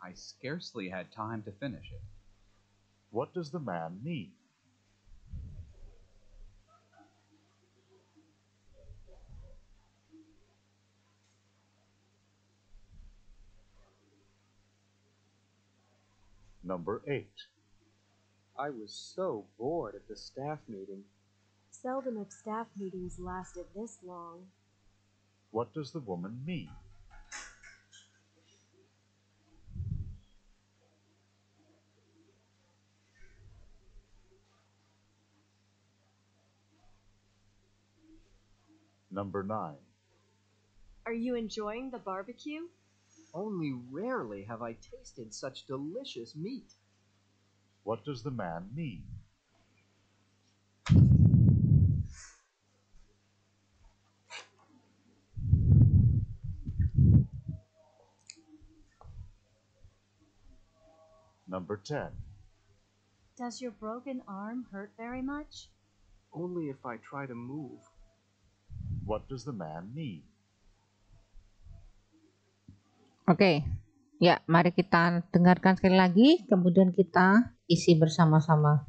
I scarcely had time to finish it. What does the man mean? Number 8. I was so bored at the staff meeting. Seldom have staff meetings lasted this long. What does the woman mean? Number 9. Are you enjoying the barbecue? Only rarely have I tasted such delicious meat. What does the man mean? Number 10. Does your broken arm hurt very much? Only if I try to move. What does the man mean? Oke, ya mari kita dengarkan sekali lagi, kemudian kita isi bersama-sama.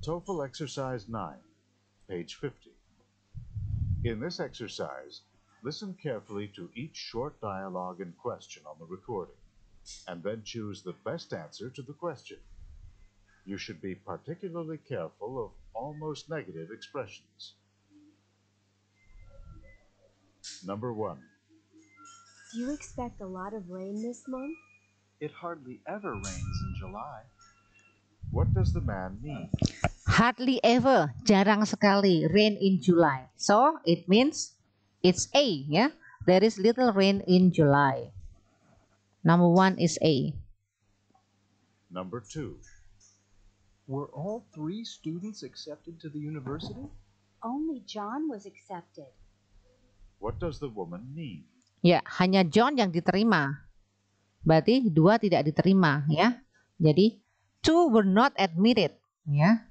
TOEFL Exercise 9, page 50. In this exercise, listen carefully to each short dialogue and question on the recording, and then choose the best answer to the question. You should be particularly careful of almost negative expressions. Number one. Do you expect a lot of rain this month? It hardly ever rains in July. What does the man mean? Hardly ever, jarang sekali, rain in July. So it means it's A, yeah? There is little rain in July. Number one is A. Number two. Were all three students accepted to the university? Only John was accepted. What does the woman need? Ya, hanya John yang diterima. Berarti dua tidak diterima, ya. Jadi two were not admitted, ya.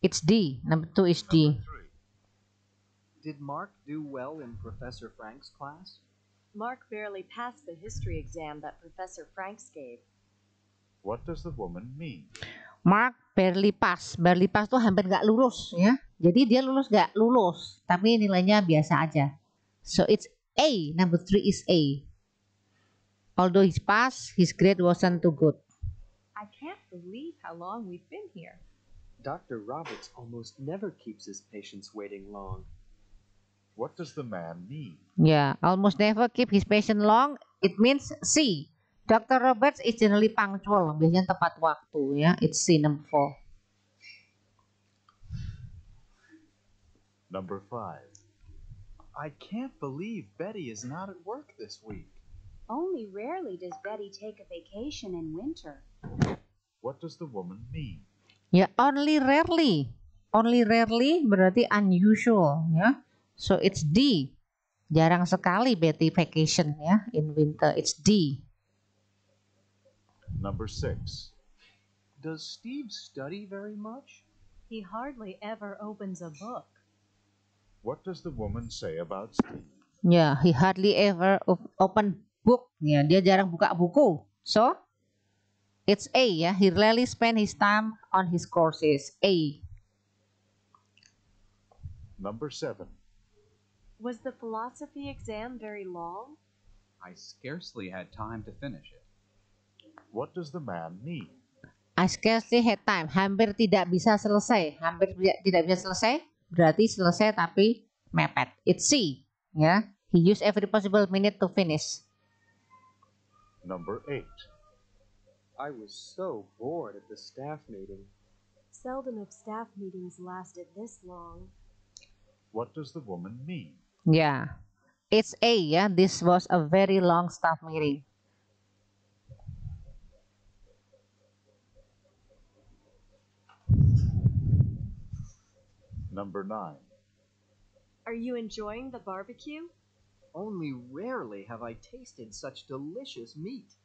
It's D. Number two is D. Did Mark do well in Professor Frank's class? Mark barely passed the history exam that Professor Franks gave. What does the woman mean? Mark barely pass. Barely pass itu hampir nggak lurus, ya. Jadi dia lulus gak? lulus, tapi nilainya biasa aja. So it's A, number three is A. Although he's passed, his grade wasn't too good. I can't believe how long we've been here. Dr. Roberts almost never keeps his patients waiting long. What does the man mean? Yeah, almost never keep his patient long. It means C. Dr. Roberts is generally punctual, biasanya tepat waktu ya. It's C number four. Number 5. I can't believe Betty is not at work this week. Only rarely does Betty take a vacation in winter. What does the woman mean? yeah, only rarely. Only rarely berarti unusual, ya. Yeah? So it's D. Jarang sekali Betty vacation ya yeah? in winter. It's D. Number 6. Does Steve study very much? He hardly ever opens a book. What does the woman say about Steve? Yeah, he hardly ever open book. yeah, dia jarang buka buku. So, it's A ya. Yeah. He rarely spend his time on his courses. A. Number seven. Was the philosophy exam very long? I scarcely had time to finish it. What does the man need? I scarcely had time. Hampir tidak bisa selesai. Hampir tidak bisa selesai berarti selesai tapi mepet. It's C. Ya. He used every possible minute to finish. Number eight. I was so bored at the staff meeting. Seldom have staff meetings lasted this long. What does the woman mean? Yeah. It's A ya. This was a very long staff meeting. Number 9. Are you enjoying the barbecue? Only rarely have I tasted such delicious meat.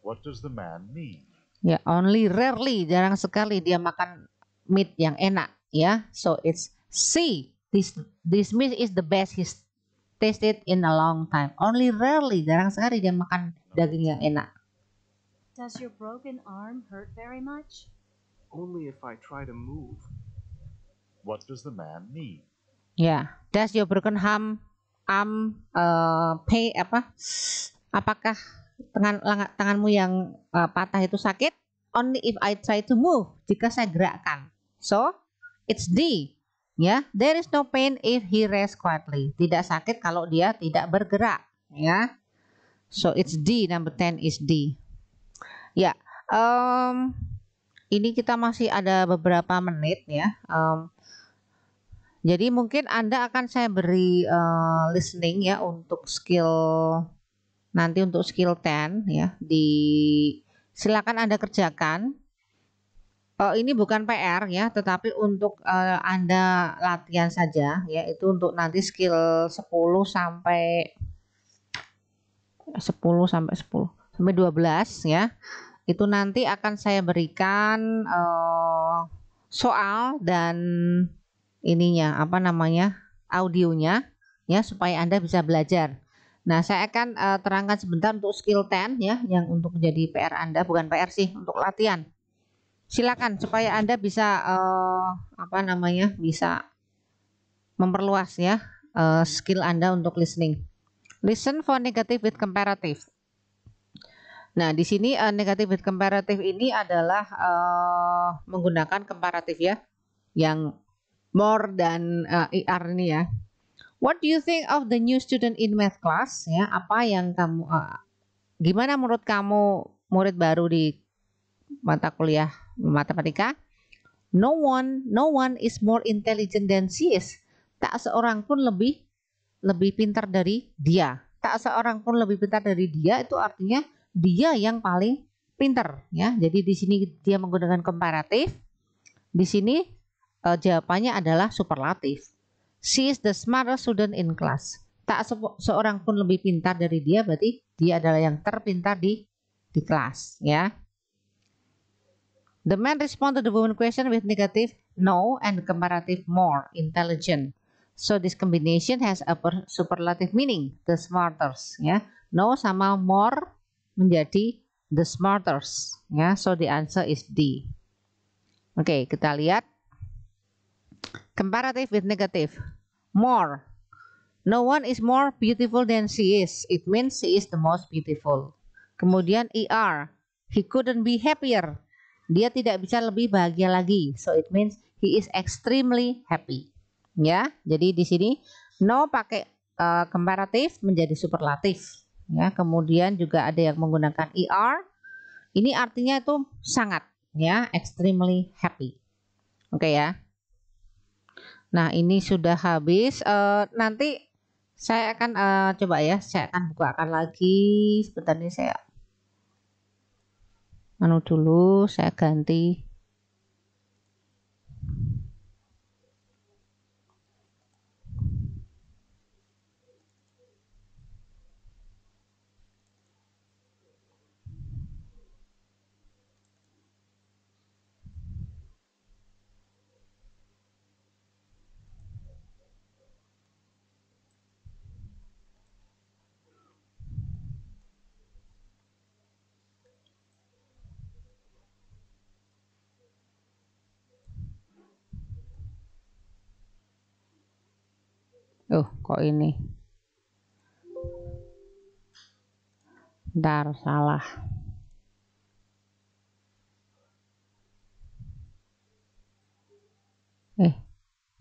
What does the man mean? yeah, only rarely, jarang sekali dia makan meat yang enak, ya. Yeah? So it's C. This this meat is the best he's tasted in a long time. Only rarely, jarang sekali dia makan daging yang enak. Does your broken arm hurt very much? Only if I try to move. What does the man need? Ya, yeah. does your broken arm arm uh, eh, pay apa? Apakah tangan langat tanganmu yang uh, patah itu sakit? Only if I try to move, jika saya gerakkan. So, it's D. Ya, yeah. there is no pain if he rests quietly. Tidak sakit kalau dia tidak bergerak, ya. Yeah. So it's D number 10 is D. Ya, yeah. um, ini kita masih ada beberapa menit ya. Um, jadi mungkin Anda akan saya beri uh, listening ya untuk skill nanti untuk skill 10 ya di silakan Anda kerjakan. Oh, ini bukan PR ya, tetapi untuk uh, Anda latihan saja ya itu untuk nanti skill 10 sampai 10 sampai 10 sampai 12 ya. Itu nanti akan saya berikan uh, soal dan ininya apa namanya audionya ya supaya Anda bisa belajar. Nah, saya akan uh, terangkan sebentar untuk skill 10 ya yang untuk menjadi PR Anda bukan PR sih untuk latihan. Silakan supaya Anda bisa uh, apa namanya? bisa memperluas ya uh, skill Anda untuk listening. Listen for negative with comparative. Nah, di sini uh, negative with comparative ini adalah uh, menggunakan comparative ya yang More than uh, IR e ini ya. What do you think of the new student in math class? Ya, apa yang kamu uh, gimana menurut kamu murid baru di mata kuliah matematika? No one, no one is more intelligent than she is. Tak seorang pun lebih lebih pintar dari dia. Tak seorang pun lebih pintar dari dia itu artinya dia yang paling pintar ya. Jadi di sini dia menggunakan komparatif. Di sini uh, jawabannya adalah superlatif. She is the smartest student in class. Tak se seorang pun lebih pintar dari dia, berarti dia adalah yang terpintar di di kelas, ya. The man respond to the woman question with negative no and comparative more intelligent. So this combination has a superlative meaning, the smartest, ya. No sama more menjadi the smartest, ya. So the answer is D. Oke, okay, kita lihat Comparative with negative. More. No one is more beautiful than she is. It means she is the most beautiful. Kemudian ER. He couldn't be happier. Dia tidak bisa lebih bahagia lagi. So it means he is extremely happy. Ya, jadi di sini no pakai uh, menjadi superlatif. Ya, kemudian juga ada yang menggunakan ER. Ini artinya itu sangat ya, extremely happy. Oke okay, ya. Nah, ini sudah habis. Uh, nanti saya akan uh, coba ya, saya akan bukakan lagi. Sebentar ini saya anu dulu, saya ganti Oh, kok ini? Ntar salah. Eh,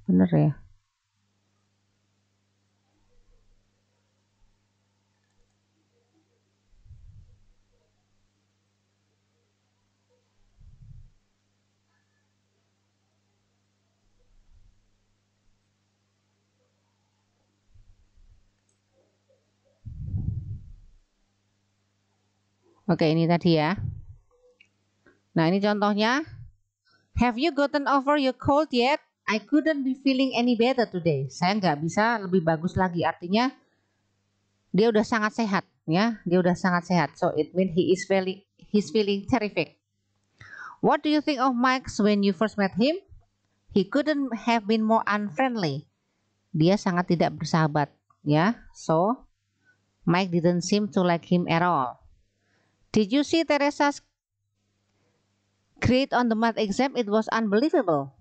bener ya? Oke, ini tadi ya. Nah, ini contohnya. Have you gotten over your cold yet? I couldn't be feeling any better today. Saya nggak bisa lebih bagus lagi. Artinya dia udah sangat sehat, ya. Dia udah sangat sehat. So it means he is feeling he's feeling terrific. What do you think of Mike when you first met him? He couldn't have been more unfriendly. Dia sangat tidak bersahabat, ya. So Mike didn't seem to like him at all. Did you see Teresa's grade on the math exam? It was unbelievable.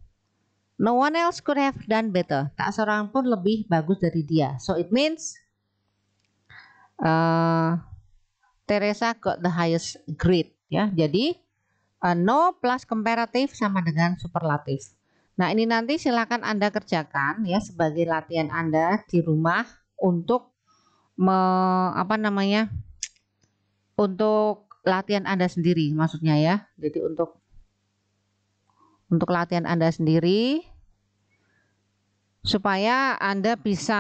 No one else could have done better. Tak seorang pun lebih bagus dari dia. So it means uh, Teresa got the highest grade. Ya, jadi uh, no plus comparative sama dengan superlatif. Nah ini nanti silakan anda kerjakan ya sebagai latihan anda di rumah untuk me, apa namanya untuk latihan Anda sendiri maksudnya ya. Jadi untuk untuk latihan Anda sendiri supaya Anda bisa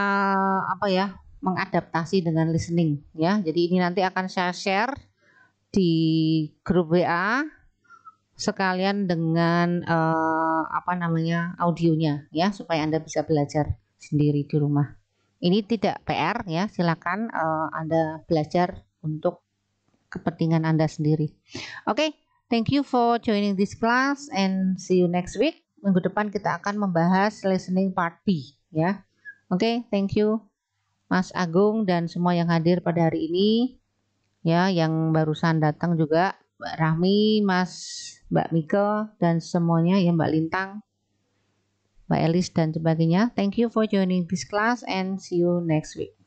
apa ya mengadaptasi dengan listening ya. Jadi ini nanti akan saya share di grup WA sekalian dengan eh, apa namanya audionya ya supaya Anda bisa belajar sendiri di rumah. Ini tidak PR ya, silakan eh, Anda belajar untuk kepentingan Anda sendiri. Oke, okay, thank you for joining this class and see you next week. Minggu depan kita akan membahas listening part B ya. Oke, okay, thank you Mas Agung dan semua yang hadir pada hari ini. Ya, yang barusan datang juga Mbak Rahmi, Mas Mbak Mika dan semuanya ya Mbak Lintang, Mbak Elis dan sebagainya. Thank you for joining this class and see you next week.